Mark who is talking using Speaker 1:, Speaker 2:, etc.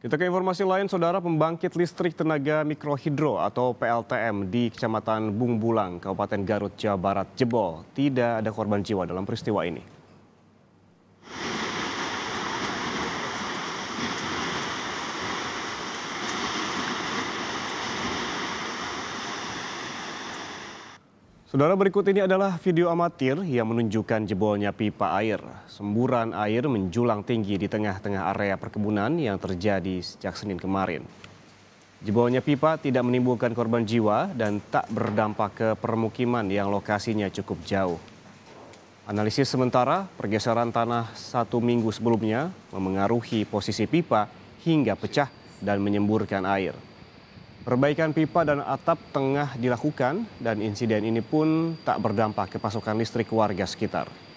Speaker 1: Kita ke informasi lain, Saudara Pembangkit Listrik Tenaga Mikrohidro atau PLTM di Kecamatan Bung Bulang, Kabupaten Garut, Jawa Barat, jebol. Tidak ada korban jiwa dalam peristiwa ini. Saudara berikut ini adalah video amatir yang menunjukkan jebolnya pipa air. Semburan air menjulang tinggi di tengah-tengah area perkebunan yang terjadi sejak Senin kemarin. Jebolnya pipa tidak menimbulkan korban jiwa dan tak berdampak ke permukiman yang lokasinya cukup jauh. Analisis sementara, pergeseran tanah satu minggu sebelumnya memengaruhi posisi pipa hingga pecah dan menyemburkan air. Perbaikan pipa dan atap tengah dilakukan dan insiden ini pun tak berdampak ke pasokan listrik warga sekitar.